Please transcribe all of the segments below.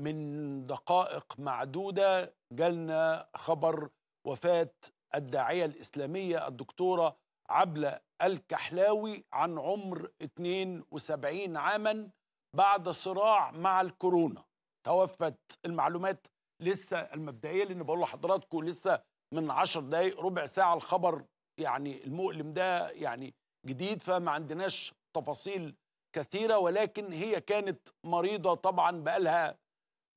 من دقائق معدودة جالنا خبر وفاة الداعية الإسلامية الدكتورة عبلة الكحلاوي عن عمر 72 عاما بعد صراع مع الكورونا توفت المعلومات لسه المبدئية لأن بقول لحضراتكم لسه من عشر دقايق ربع ساعة الخبر يعني المؤلم ده يعني جديد فما عندناش تفاصيل كثيرة ولكن هي كانت مريضة طبعا بقالها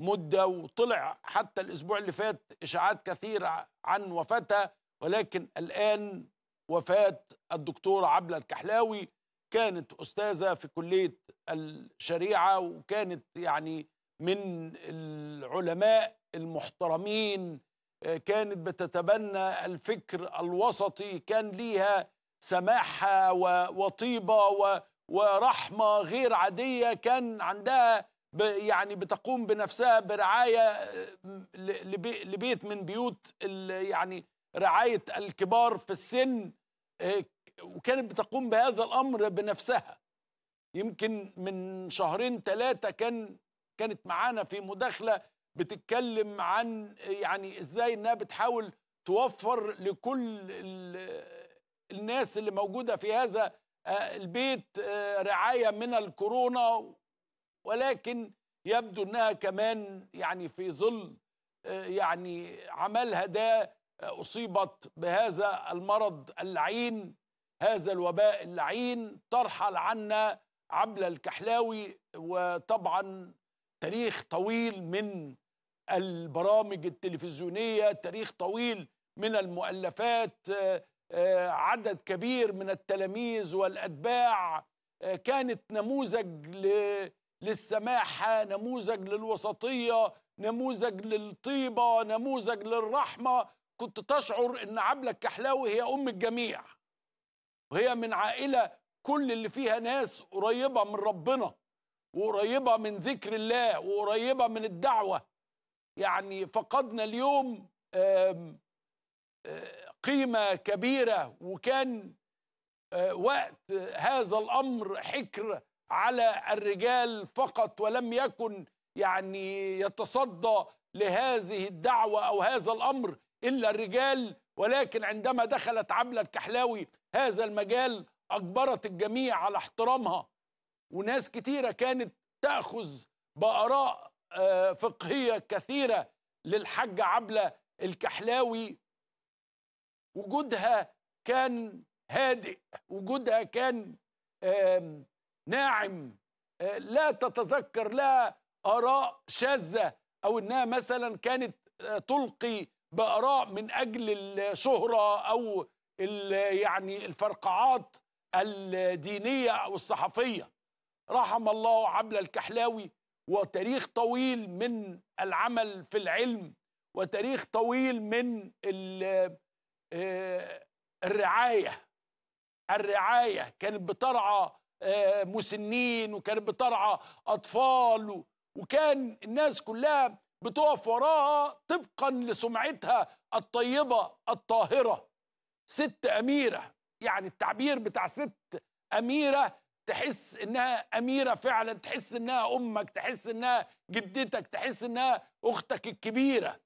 مده وطلع حتى الاسبوع اللي فات اشاعات كثيره عن وفاتها ولكن الان وفاه الدكتوره عبله الكحلاوي كانت استاذه في كليه الشريعه وكانت يعني من العلماء المحترمين كانت بتتبنى الفكر الوسطي كان ليها سماحه وطيبه ورحمه غير عاديه كان عندها يعني بتقوم بنفسها برعايه لبيت من بيوت يعني رعايه الكبار في السن آه، وكانت بتقوم بهذا الامر بنفسها يمكن من شهرين ثلاثه كان كانت معانا في مداخله بتتكلم عن يعني ازاي انها بتحاول توفر لكل الناس اللي موجوده في هذا آه، البيت آه، رعايه من الكورونا ولكن يبدو انها كمان يعني في ظل آه، يعني عملها ده آه، اصيبت بهذا المرض اللعين هذا الوباء اللعين ترحل عنا عبله الكحلاوي وطبعا تاريخ طويل من البرامج التلفزيونيه تاريخ طويل من المؤلفات آه، عدد كبير من التلاميذ والاتباع كانت نموذج ل للسماحة نموذج للوسطية نموذج للطيبة نموذج للرحمة كنت تشعر أن عبلة الكحلاوي هي أم الجميع وهي من عائلة كل اللي فيها ناس قريبة من ربنا وقريبة من ذكر الله وقريبة من الدعوة يعني فقدنا اليوم قيمة كبيرة وكان وقت هذا الأمر حكر على الرجال فقط ولم يكن يعني يتصدى لهذه الدعوة أو هذا الأمر إلا الرجال ولكن عندما دخلت عبلة الكحلاوي هذا المجال أجبرت الجميع على احترامها وناس كتيرة كانت تأخذ بآراء آه، فقهية كثيرة للحج عبلة الكحلاوي وجودها كان هادئ وجودها كان ناعم آه، لا تتذكر لا آراء شاذة أو إنها مثلا كانت آه، تلقي بآراء من أجل الشهرة أو يعني الفرقعات الدينية أو الصحفية رحم الله عبل الكحلاوي وتاريخ طويل من العمل في العلم وتاريخ طويل من آه، الرعاية الرعاية كانت بترعى آه، مسنين وكانت بترعى اطفال وكان الناس كلها بتقف وراها طبقا لسمعتها الطيبه الطاهره ست اميره يعني التعبير بتاع ست اميره تحس انها اميره فعلا تحس انها امك تحس انها جدتك تحس انها اختك الكبيره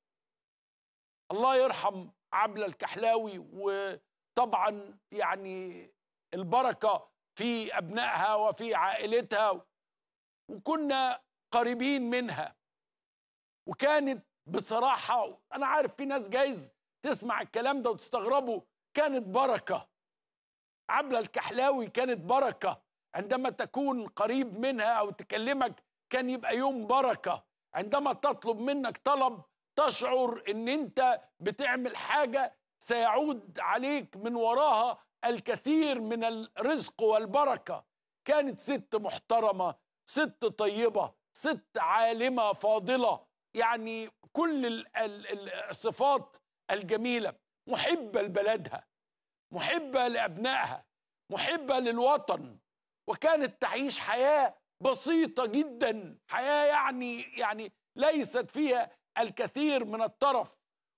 الله يرحم عبله الكحلاوي وطبعا يعني البركه في أبنائها وفي عائلتها وكنا قريبين منها وكانت بصراحة أنا عارف في ناس جايز تسمع الكلام ده وتستغربه كانت بركة عبلة الكحلاوي كانت بركة عندما تكون قريب منها أو تكلمك كان يبقى يوم بركة عندما تطلب منك طلب تشعر ان انت بتعمل حاجة سيعود عليك من وراها الكثير من الرزق والبركه كانت ست محترمه ست طيبه ست عالمه فاضله يعني كل الصفات الجميله محبه لبلدها محبه لابنائها محبه للوطن وكانت تعيش حياه بسيطه جدا حياه يعني يعني ليست فيها الكثير من الطرف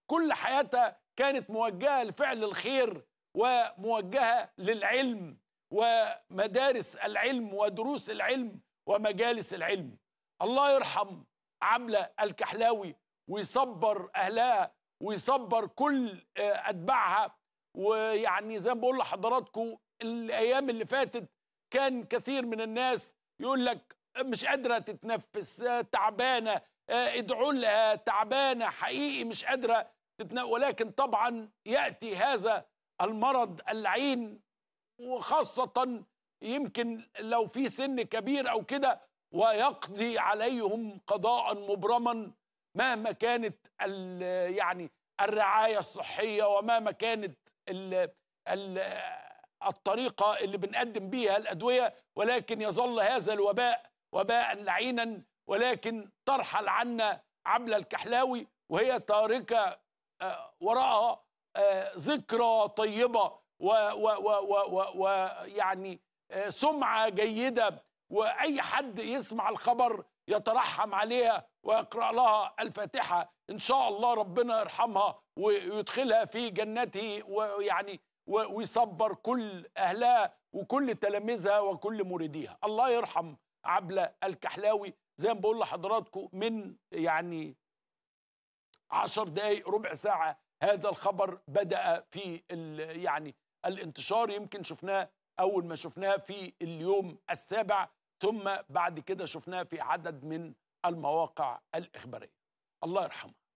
كل حياتها كانت موجهه لفعل الخير وموجهه للعلم ومدارس العلم ودروس العلم ومجالس العلم الله يرحم عمله الكحلاوي ويصبر اهلها ويصبر كل آه، اتباعها ويعني زي ما بقول لحضراتكم الايام اللي فاتت كان كثير من الناس يقول لك مش قادره تتنفس آه، تعبانه آه، ادعوا لها تعبانه حقيقي مش قادره تتنفس ولكن طبعا ياتي هذا المرض اللعين وخاصة يمكن لو في سن كبير أو كده ويقضي عليهم قضاء مبرما مهما كانت يعني الرعاية الصحية ومهما كانت الـ الـ الطريقة اللي بنقدم بيها الأدوية ولكن يظل هذا الوباء وباء لعينا ولكن ترحل عنا عبلة الكحلاوي وهي تاركة آه، وراءها آه، ذكرى طيبة ويعني آه، سمعة جيدة وأي حد يسمع الخبر يترحم عليها ويقرأ لها الفاتحة إن شاء الله ربنا يرحمها ويدخلها في جنته ويعني ويصبر كل أهلها وكل تلاميذها وكل مريديها الله يرحم عبلة الكحلاوي زي ما بقول لحضراتكم من يعني عشر دقايق ربع ساعة هذا الخبر بدا في يعني الانتشار يمكن شفناه اول ما شفناه في اليوم السابع ثم بعد كده شفناه في عدد من المواقع الاخباريه الله يرحمه